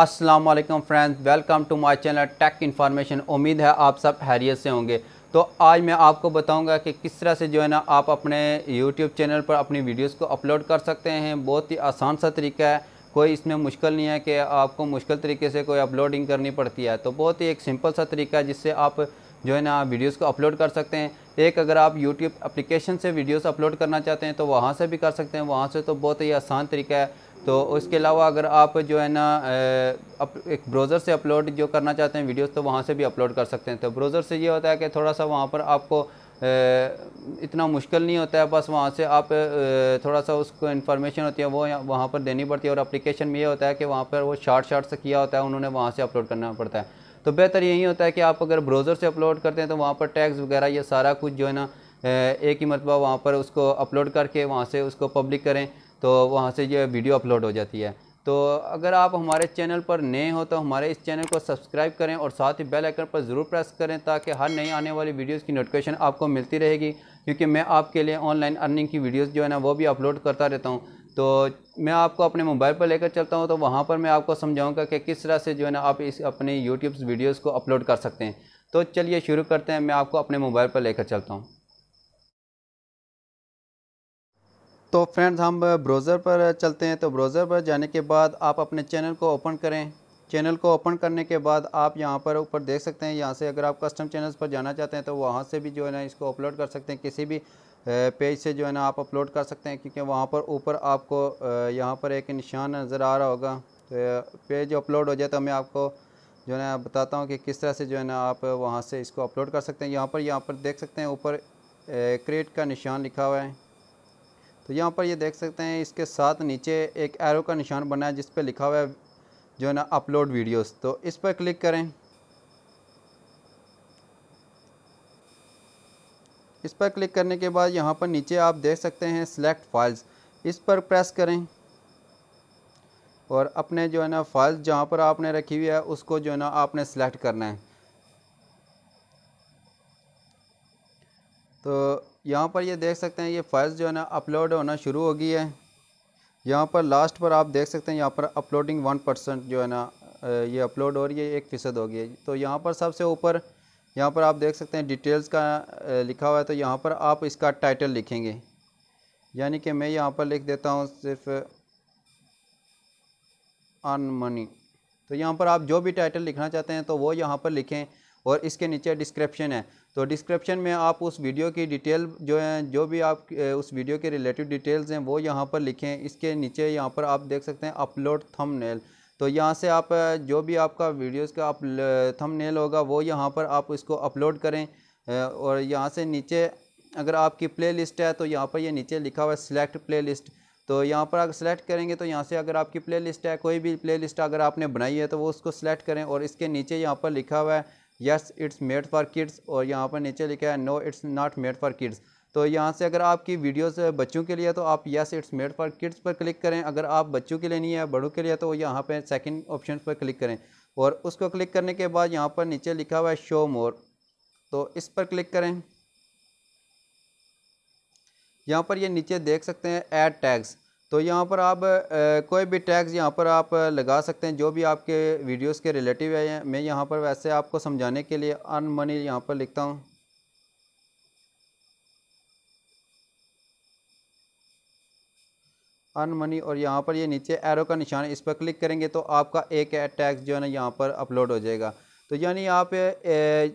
अस्सलाम वालेकुम friends welcome to my channel tech information उम्मीद है आप सब हैरियत से होंगे तो आज मैं आपको बताऊंगा कि किस तरह से जो है ना आप अपने यूट्यूब चैनल पर अपनी वीडियोस को अपलोड कर सकते हैं बहुत ही आसान सा तरीका है कोई इसमें मुश्किल नहीं है कि आपको मुश्किल तरीके से कोई अपलोडिंग करनी पड़ती है तो बहुत ही एक सिंपल सा तरीका है जिससे आप जो है ना वीडियोस को अपलोड कर सकते हैं एक अगर आप यूट्यूब एप्लीकेशन से वीडियोस अपलोड करना चाहते हैं तो वहाँ से भी कर सकते हैं वहाँ से तो बहुत ही आसान तरीका है तो उसके अलावा अगर आप जो है ना अप, एक ब्राउज़र से अपलोड जो करना चाहते हैं वीडियोस तो वहाँ से भी अपलोड कर सकते हैं तो ब्राउज़र से ये होता है कि थोड़ा सा वहाँ पर आपको इतना मुश्किल नहीं होता है बस वहाँ से आप थोड़ा सा उसको इन्फॉर्मेशन होती है वो वहाँ पर देनी पड़ती है और अप्लीकेशन में ये होता है कि वहाँ पर वो शार्ट शार्ट से किया होता है उन्होंने वहाँ से अपलोड करना पड़ता है तो बेहतर यही होता है कि आप अगर ब्राउज़र से अपलोड करते हैं तो वहाँ पर टैक्स वगैरह ये सारा कुछ जो है ना एक ही मरतबा वहाँ पर उसको अपलोड करके वहाँ से उसको पब्लिक करें तो वहाँ से ये वीडियो अपलोड हो जाती है तो अगर आप हमारे चैनल पर नए हो तो हमारे इस चैनल को सब्सक्राइब करें और साथ ही बेल आइकन पर ज़रूर प्रेस करें ताकि हर नई आने वाली वीडियोस की नोटिफिकेशन आपको मिलती रहेगी क्योंकि मैं आपके लिए ऑनलाइन अर्निंग की वीडियोस जो है ना वो भी अपलोड करता रहता हूँ तो मैं आपको अपने मोबाइल पर लेकर चलता हूँ तो वहाँ पर मैं आपको समझाऊँगा कि किस तरह से जो है ना आप इस अपने यूट्यूब वीडियोज़ को अपलोड कर सकते हैं तो चलिए शुरू करते हैं मैं आपको अपने मोबाइल पर लेकर चलता हूँ तो फ्रेंड्स हम ब्राउज़र पर चलते हैं तो ब्राउज़र पर जाने के बाद आप अपने चैनल को ओपन करें चैनल को ओपन करने के बाद आप यहाँ पर ऊपर देख सकते हैं यहाँ से अगर आप कस्टम चैनल्स पर जाना चाहते हैं तो वहाँ से भी जो है ना इसको अपलोड कर सकते हैं किसी भी पेज से जो है ना आप अपलोड कर सकते हैं क्योंकि वहाँ पर ऊपर आपको यहाँ पर एक निशान नज़र आ रहा होगा तो पेज अपलोड हो जाए तो मैं आपको जो है ना बताता हूँ कि किस तरह से जो है ना आप वहाँ से इसको अपलोड कर सकते हैं यहाँ पर यहाँ पर देख सकते हैं ऊपर क्रिएट का निशान लिखा हुआ है तो यहाँ पर ये देख सकते हैं इसके साथ नीचे एक एरो का निशान बना है जिस पर लिखा हुआ है जो है ना अपलोड वीडियोस तो इस पर क्लिक करें इस पर क्लिक करने के बाद यहाँ पर नीचे आप देख सकते हैं सिलेक्ट फाइल्स इस पर प्रेस करें और अपने जो है ना फाइल्स जहाँ पर आपने रखी हुई है उसको जो है ना आपने सेलेक्ट करना है तो यहाँ पर ये देख सकते हैं ये फाइल्स जो है ना अपलोड होना शुरू हो गई है यहाँ पर लास्ट पर आप देख सकते हैं यहाँ पर अपलोडिंग वन परसेंट जो है ना ये अपलोड हो रही है एक फ़ीसद हो गई है तो यहाँ पर सबसे ऊपर यहाँ पर आप देख सकते हैं डिटेल्स का लिखा हुआ है तो यहाँ पर आप इसका टाइटल लिखेंगे यानी कि मैं यहाँ पर लिख देता हूँ सिर्फ अन मनी तो यहाँ पर आप जो भी टाइटल लिखना चाहते हैं तो वो यहाँ पर लिखें और इसके नीचे डिस्क्रिप्शन है तो डिस्क्रिप्शन में आप उस वीडियो की डिटेल जो है जो भी आप उस वीडियो के रिलेटिव डिटेल्स हैं वो यहाँ पर लिखें इसके नीचे यहाँ पर आप देख सकते हैं अपलोड थम तो यहाँ से आप जो भी आपका वीडियोज का थम नेल होगा वो यहाँ पर आप इसको अपलोड करें और यहाँ से नीचे अगर आपकी प्लेलिस्ट है तो यहाँ पर ये यह नीचे लिखा हुआ है सिलेक्ट प्लेलिस्ट तो यहाँ पर अगर सेलेक्ट करेंगे तो यहाँ से अगर आपकी प्लेलिस्ट है कोई भी प्लेलिस्ट अगर आपने बनाई है तो वो उसको सेलेक्ट करें और इसके नीचे यहाँ पर लिखा हुआ है yes it's made for kids और यहाँ पर नीचे लिखा है no it's not made for kids तो यहाँ से अगर आपकी वीडियोस बच्चों के लिए तो आप yes it's made for kids पर क्लिक करें अगर आप बच्चों के लिए नहीं है बड़ों के लिए तो यहाँ पर सेकेंड ऑप्शन पर क्लिक करें और उसको क्लिक करने के बाद यहाँ पर नीचे लिखा हुआ है शो मोर तो इस पर क्लिक करें यहाँ पर ये यह नीचे देख सकते हैं ऐड टैग्स तो यहाँ पर आप कोई भी टैग्स यहाँ पर आप लगा सकते हैं जो भी आपके वीडियोस के रिलेटिव है मैं यहाँ पर वैसे आपको समझाने के लिए अन मनी यहाँ पर लिखता हूँ अन मनी और यहाँ पर ये नीचे एरो का निशान इस पर क्लिक करेंगे तो आपका एक टैक्स जो है ना यहाँ पर अपलोड हो जाएगा तो यानी आप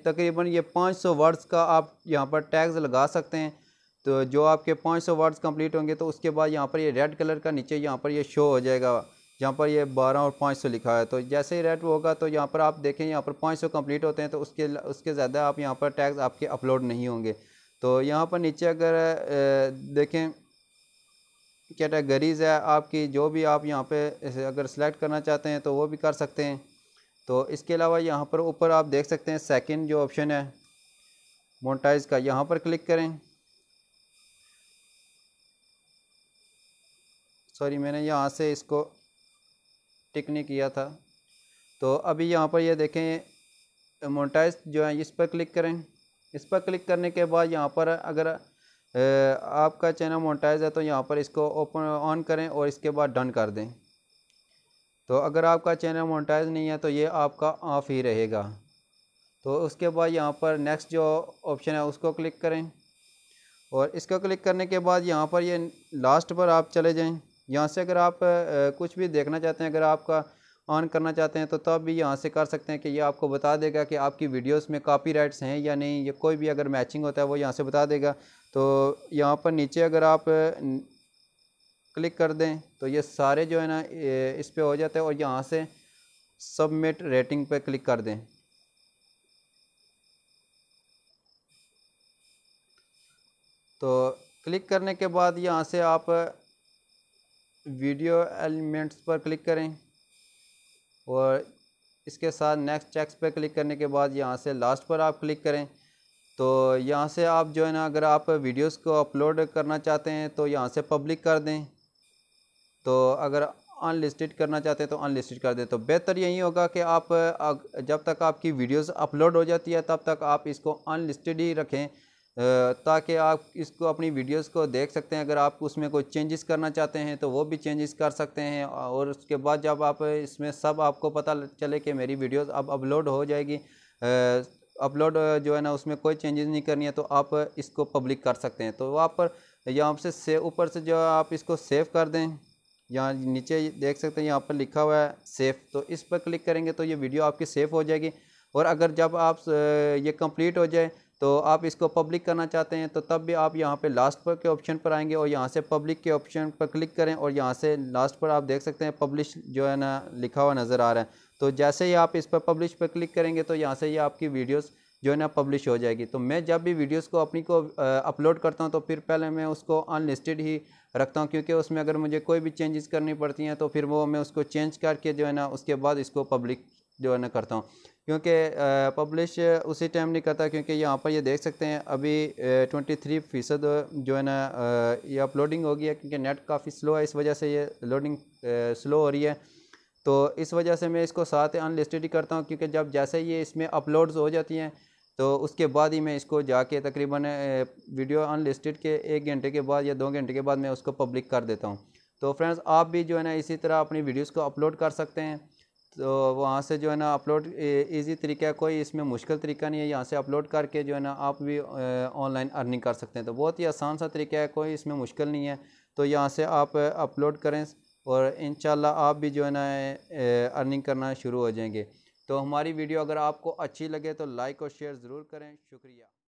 तकरीबन ये 500 वर्ड्स का आप यहाँ पर टैग्स लगा सकते हैं तो जो आपके 500 सौ वर्ड्स कम्प्लीट होंगे तो उसके बाद यहाँ पर ये रेड कलर का नीचे यहाँ पर ये शो हो जाएगा जहाँ पर ये 12 और 500 लिखा है तो जैसे ही रेड होगा तो यहाँ पर आप देखें यहाँ पर 500 कम्प्लीट होते हैं तो उसके उसके ज़्यादा आप यहाँ पर टैग्स आपके अपलोड नहीं होंगे तो यहाँ पर नीचे अगर देखें कैटेगरीज़ है आपकी जो भी आप यहाँ पर अगर सेलेक्ट करना चाहते हैं तो वो भी कर सकते हैं तो इसके अलावा यहाँ पर ऊपर आप देख सकते हैं सेकेंड जो ऑप्शन है मोनटाइज का यहाँ पर क्लिक करें सॉरी मैंने यहाँ से इसको टिक नहीं किया था तो अभी यहाँ पर ये यह देखें मोटाइज जो है इस पर क्लिक करें इस पर क्लिक करने के बाद यहाँ पर अगर आपका चैनल मोटाइज है तो यहाँ पर इसको ओपन ऑन करें और इसके बाद डन कर दें तो अगर आपका चैनल मोटाइज नहीं है तो ये आपका ऑफ़ ही रहेगा तो उसके बाद यहाँ पर नेक्स्ट जो ऑप्शन है उसको क्लिक करें और इसको क्लिक करने के बाद यहाँ पर ये लास्ट पर आप चले जाएं यहाँ से अगर आप कुछ भी देखना चाहते हैं अगर आपका ऑन करना चाहते हैं तो तब भी यहाँ से कर सकते हैं कि ये आपको बता देगा कि आपकी वीडियोस में कॉपीराइट्स हैं या नहीं या कोई भी अगर मैचिंग होता है वो यहाँ से बता देगा तो यहाँ पर नीचे अगर आप क्लिक कर दें तो ये सारे जो है ना इस पर हो जाते हैं और यहाँ से सबमिट रेटिंग पर क्लिक कर दें तो क्लिक करने के बाद यहाँ से आप वीडियो एलिमेंट्स पर क्लिक करें और इसके साथ नेक्स्ट चेक्स पर क्लिक करने के बाद यहाँ से लास्ट पर आप क्लिक करें तो यहाँ से आप जो है ना अगर आप वीडियोस को अपलोड करना चाहते हैं तो यहाँ से पब्लिक कर दें तो अगर अनलिस्टेड करना चाहते हैं तो अनलिस्टेड कर दें तो बेहतर यही होगा कि आप जब तक आपकी वीडियोस अपलोड हो जाती है तब तक आप इसको अनलिस्टेड ही रखें ताकि आप इसको अपनी वीडियोस को देख सकते हैं अगर आप उसमें कोई चेंजेस करना चाहते हैं तो वो भी चेंजेस कर सकते हैं और उसके बाद जब आप इसमें सब आपको पता चले कि मेरी वीडियोस अब अपलोड हो जाएगी अपलोड जो है ना उसमें कोई चेंजेस नहीं करनी है तो आप इसको पब्लिक कर सकते हैं तो वहाँ पर यहाँ से से ऊपर से जो आप इसको सेव कर दें यहाँ नीचे देख सकते हैं यहाँ पर लिखा हुआ है सेफ़ तो इस पर क्लिक करेंगे तो ये वीडियो आपकी सेफ़ हो जाएगी और अगर जब आप ये कंप्लीट हो जाए तो आप इसको पब्लिक करना चाहते हैं तो तब भी आप यहाँ पे लास्ट पर के ऑप्शन पर आएंगे और यहाँ से पब्लिक के ऑप्शन पर क्लिक करें और यहाँ से लास्ट पर आप देख सकते हैं पब्लिश जो है ना लिखा हुआ नज़र आ रहा है तो जैसे ही आप इस पर पब्लिश पर क्लिक करेंगे तो यहाँ से ये आपकी वीडियोज़ जो है ना पब्लिश हो जाएगी तो मैं जब भी वीडियोस को अपनी को अपलोड करता हूँ तो फिर पहले मैं उसको अनलिस्टेड ही रखता हूँ क्योंकि उसमें अगर मुझे कोई भी चेंजेस करनी पड़ती हैं तो फिर वो मैं उसको चेंज करके जो है ना उसके बाद इसको पब्लिक जो है ना करता हूँ क्योंकि पब्लिश उसी टाइम नहीं करता क्योंकि यहाँ पर ये देख सकते हैं अभी ट्वेंटी थ्री फ़ीसद जो है ना ये अपलोडिंग हो गई है क्योंकि नेट काफ़ी स्लो है इस वजह से ये लोडिंग स्लो हो रही है तो इस वजह से मैं इसको साथ अनलिस्टेड ही करता हूँ क्योंकि जब जैसे ये इसमें अपलोड्स हो जाती हैं तो उसके बाद ही मैं इसको जाके तकरीबन वीडियो अनलिस्टेड के एक घंटे के बाद या दो घंटे के बाद मैं उसको पब्लिक कर देता हूँ तो फ्रेंड्स आप भी जो है ना इसी तरह अपनी वीडियोस को अपलोड कर सकते हैं तो वहाँ से जो है ना अपलोड इजी तरीका है कोई इसमें मुश्किल तरीका नहीं है यहाँ से अपलोड करके जो है ना आप भी ऑनलाइन अर्निंग कर सकते हैं तो बहुत ही आसान सा तरीका है कोई इसमें मुश्किल नहीं है तो यहाँ से आप अपलोड करें और इन आप भी जो है ना अर्निंग करना शुरू हो जाएंगे तो हमारी वीडियो अगर आपको अच्छी लगे तो लाइक और शेयर ज़रूर करें शुक्रिया